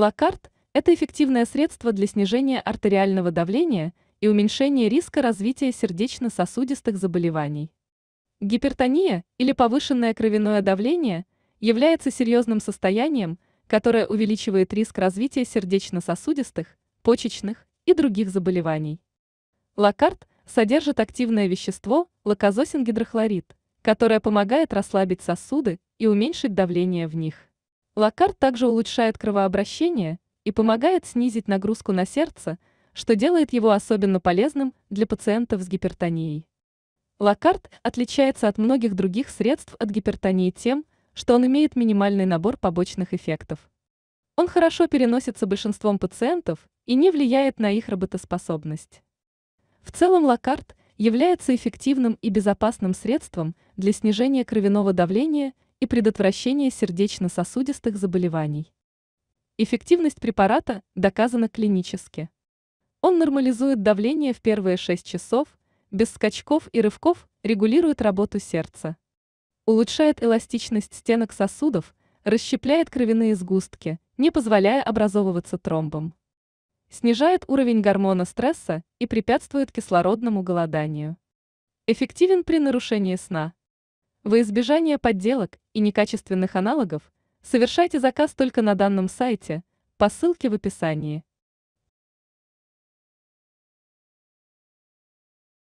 Лакарт – это эффективное средство для снижения артериального давления и уменьшения риска развития сердечно-сосудистых заболеваний. Гипертония или повышенное кровяное давление является серьезным состоянием, которое увеличивает риск развития сердечно-сосудистых, почечных и других заболеваний. Лакарт содержит активное вещество лакозосин гидрохлорид, которое помогает расслабить сосуды и уменьшить давление в них. Лакар также улучшает кровообращение и помогает снизить нагрузку на сердце, что делает его особенно полезным для пациентов с гипертонией. Лакарт отличается от многих других средств от гипертонии тем, что он имеет минимальный набор побочных эффектов. Он хорошо переносится большинством пациентов и не влияет на их работоспособность. В целом лакарт является эффективным и безопасным средством для снижения кровяного давления и предотвращение сердечно-сосудистых заболеваний. Эффективность препарата доказана клинически. Он нормализует давление в первые 6 часов, без скачков и рывков регулирует работу сердца. Улучшает эластичность стенок сосудов, расщепляет кровяные сгустки, не позволяя образовываться тромбам. Снижает уровень гормона стресса и препятствует кислородному голоданию. Эффективен при нарушении сна. Во избежание подделок и некачественных аналогов, совершайте заказ только на данном сайте по ссылке в описании.